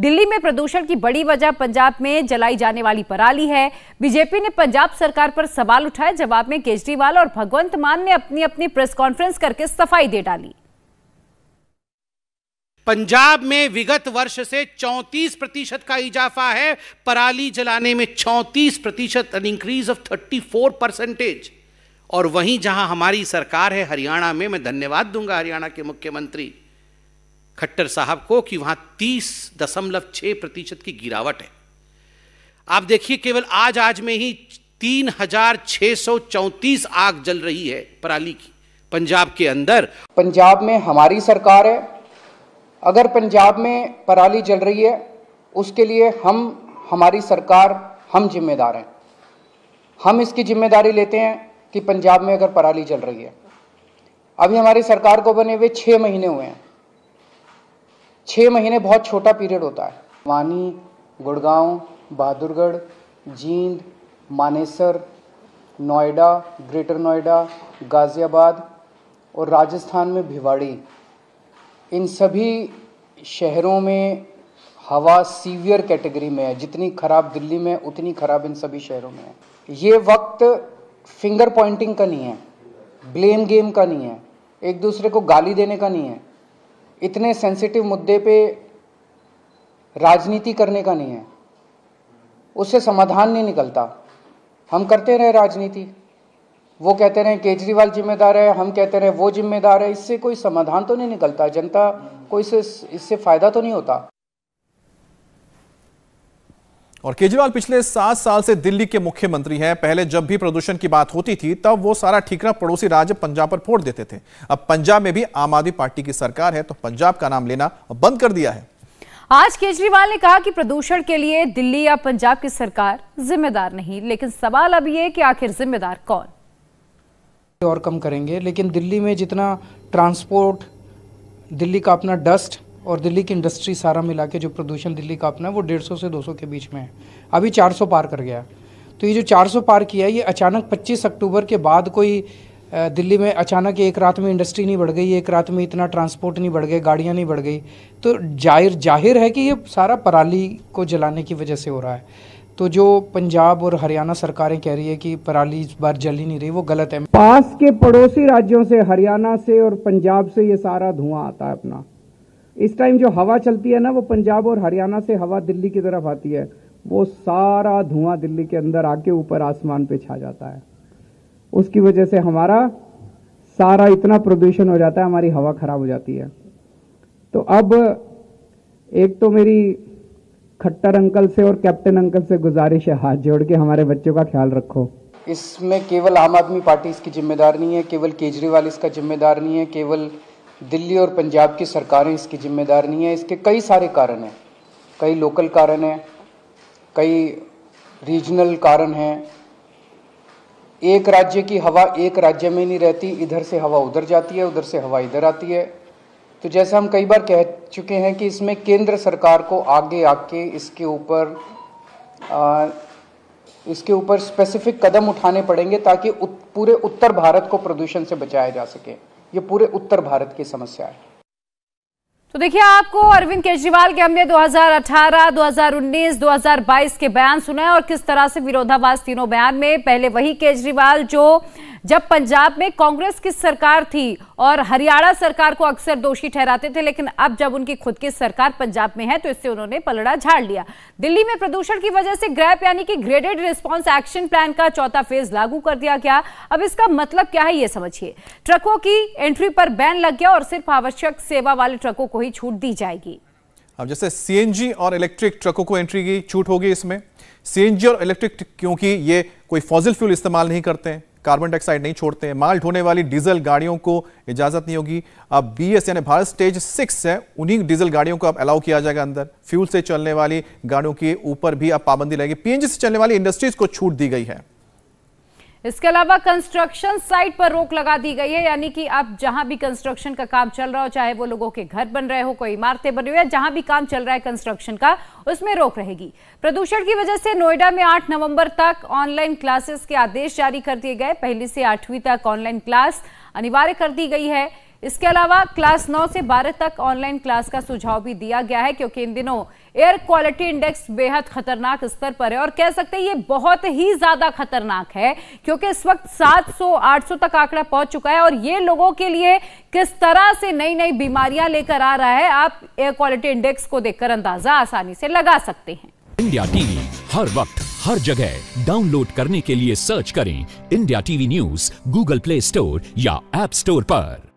दिल्ली में प्रदूषण की बड़ी वजह पंजाब में जलाई जाने वाली पराली है बीजेपी ने पंजाब सरकार पर सवाल उठाए जवाब में केजरीवाल और भगवंत मान ने अपनी अपनी प्रेस कॉन्फ्रेंस करके सफाई दे डाली पंजाब में विगत वर्ष से 34 प्रतिशत का इजाफा है पराली जलाने में 34 प्रतिशत एन इंक्रीज ऑफ 34 परसेंटेज और वहीं जहां हमारी सरकार है हरियाणा में मैं धन्यवाद दूंगा हरियाणा के मुख्यमंत्री खट्टर साहब को कि वहां तीस दशमलव छह प्रतिशत की गिरावट है आप देखिए केवल आज आज में ही तीन हजार छह सौ चौतीस आग जल रही है पराली की पंजाब के अंदर पंजाब में हमारी सरकार है अगर पंजाब में पराली जल रही है उसके लिए हम हमारी सरकार हम जिम्मेदार हैं हम इसकी जिम्मेदारी लेते हैं कि पंजाब में अगर पराली जल रही है अभी हमारी सरकार को बने हुए छह महीने हुए हैं छः महीने बहुत छोटा पीरियड होता है वानी गुड़गांव बहादुरगढ़ जींद मानेसर नोएडा ग्रेटर नोएडा गाज़ियाबाद और राजस्थान में भिवाड़ी इन सभी शहरों में हवा सीवियर कैटेगरी में है जितनी ख़राब दिल्ली में उतनी ख़राब इन सभी शहरों में है ये वक्त फिंगर पॉइंटिंग का नहीं है ब्लेम गेम का नहीं है एक दूसरे को गाली देने का नहीं है इतने सेंसिटिव मुद्दे पे राजनीति करने का नहीं है उससे समाधान नहीं निकलता हम करते रहे राजनीति वो कहते रहे केजरीवाल जिम्मेदार है हम कहते रहे वो जिम्मेदार है इससे कोई समाधान तो नहीं निकलता जनता को इससे इससे फ़ायदा तो नहीं होता और केजरीवाल पिछले सात साल से दिल्ली के मुख्यमंत्री हैं पहले जब भी प्रदूषण की बात होती थी तब वो सारा ठीकरा पड़ोसी राज्य पंजाब पर फोड़ देते थे अब पंजाब में भी आम आदमी पार्टी की सरकार है तो पंजाब का नाम लेना बंद कर दिया है आज केजरीवाल ने कहा कि प्रदूषण के लिए दिल्ली या पंजाब की सरकार जिम्मेदार नहीं लेकिन सवाल अब ये कि आखिर जिम्मेदार कौन और कम करेंगे लेकिन दिल्ली में जितना ट्रांसपोर्ट दिल्ली का अपना डस्ट और दिल्ली की इंडस्ट्री सारा मिला के जो प्रदूषण दिल्ली का अपना है वो डेढ़ सौ से दो सौ के बीच में है अभी चार सौ पार कर गया तो ये जो चार सौ पार किया है ये अचानक पच्चीस अक्टूबर के बाद कोई दिल्ली में अचानक एक रात में इंडस्ट्री नहीं बढ़ गई एक रात में इतना ट्रांसपोर्ट नहीं बढ़ गए गाड़ियाँ नहीं बढ़ गई तो जाहिर जाहिर है कि ये सारा पराली को जलाने की वजह से हो रहा है तो जो पंजाब और हरियाणा सरकारें कह रही है कि पराली इस बार जल ही नहीं रही वो गलत है पास के पड़ोसी राज्यों से हरियाणा से और पंजाब से ये सारा धुआं आता है अपना इस टाइम जो हवा चलती है ना वो पंजाब और हरियाणा से हवा दिल्ली की तरफ आती है वो सारा धुआं दिल्ली के अंदर आके ऊपर आसमान पे छा जाता है उसकी वजह से हमारा सारा इतना प्रदूषण हो जाता है हमारी हवा खराब हो जाती है तो अब एक तो मेरी खट्टर अंकल से और कैप्टन अंकल से गुजारिश है हाथ जोड़ के हमारे बच्चों का ख्याल रखो इसमें केवल आम आदमी पार्टी इसकी जिम्मेदार नहीं है केवल केजरीवाल इसका जिम्मेदार नहीं है केवल दिल्ली और पंजाब की सरकारें इसकी जिम्मेदार नहीं है इसके कई सारे कारण हैं कई लोकल कारण हैं कई रीजनल कारण हैं एक राज्य की हवा एक राज्य में नहीं रहती इधर से हवा उधर जाती है उधर से हवा इधर आती है तो जैसे हम कई बार कह चुके हैं कि इसमें केंद्र सरकार को आगे आके इसके ऊपर इसके ऊपर स्पेसिफिक कदम उठाने पड़ेंगे ताकि उत, पूरे उत्तर भारत को प्रदूषण से बचाया जा सके ये पूरे उत्तर भारत की समस्या है तो देखिए आपको अरविंद केजरीवाल के हमने 2018, 2019, 2022 के बयान सुना है और किस तरह से विरोधाभास तीनों बयान में पहले वही केजरीवाल जो जब पंजाब में कांग्रेस की सरकार थी और हरियाणा सरकार को अक्सर दोषी ठहराते थे लेकिन अब जब उनकी खुद की सरकार पंजाब में है तो इससे उन्होंने पलड़ा झाड़ लिया दिल्ली में प्रदूषण की वजह से ग्रैप यानी कि ग्रेडेड रिस्पॉन्स एक्शन प्लान का चौथा फेज लागू कर दिया गया अब इसका मतलब क्या है ये समझिए ट्रकों की एंट्री पर बैन लग गया और सिर्फ आवश्यक सेवा वाले ट्रकों को ही छूट दी जाएगी अब जैसे सीएनजी और इलेक्ट्रिक ट्रकों को एंट्री की छूट होगी इसमें सीएनजी और इलेक्ट्रिक क्योंकि ये कोई फॉजिल फ्यूल इस्तेमाल नहीं करते हैं कार्बन डाइऑक्साइड नहीं छोड़ते हैं माल ढोने वाली डीजल गाड़ियों को इजाजत नहीं होगी अब बीएस यानी भारत स्टेज सिक्स है उन्हीं डीजल गाड़ियों को अब अलाउ किया जाएगा अंदर फ्यूल से चलने वाली गाड़ियों के ऊपर भी अब पाबंदी लगेगी पीएनजी से चलने वाली इंडस्ट्रीज को छूट दी गई है इसके अलावा कंस्ट्रक्शन साइट पर रोक लगा दी गई है यानी कि अब जहां भी कंस्ट्रक्शन का काम चल रहा हो चाहे वो लोगों के घर बन रहे हो कोई इमारतें बनी हुई है जहां भी काम चल रहा है कंस्ट्रक्शन का उसमें रोक रहेगी प्रदूषण की वजह से नोएडा में 8 नवंबर तक ऑनलाइन क्लासेस के आदेश जारी कर दिए गए पहली से आठवीं तक ऑनलाइन क्लास अनिवार्य कर दी गई है इसके अलावा क्लास 9 से 12 तक ऑनलाइन क्लास का सुझाव भी दिया गया है क्योंकि इन दिनों एयर क्वालिटी इंडेक्स बेहद खतरनाक स्तर पर है और कह सकते हैं ये बहुत ही ज्यादा खतरनाक है क्योंकि इस वक्त 700 800 तक आंकड़ा पहुंच चुका है और ये लोगों के लिए किस तरह से नई नई बीमारियां लेकर आ रहा है आप एयर क्वालिटी इंडेक्स को देखकर अंदाजा आसानी से लगा सकते हैं इंडिया टीवी हर वक्त हर जगह डाउनलोड करने के लिए सर्च करें India TV news Google Play Store या एप स्टोर पर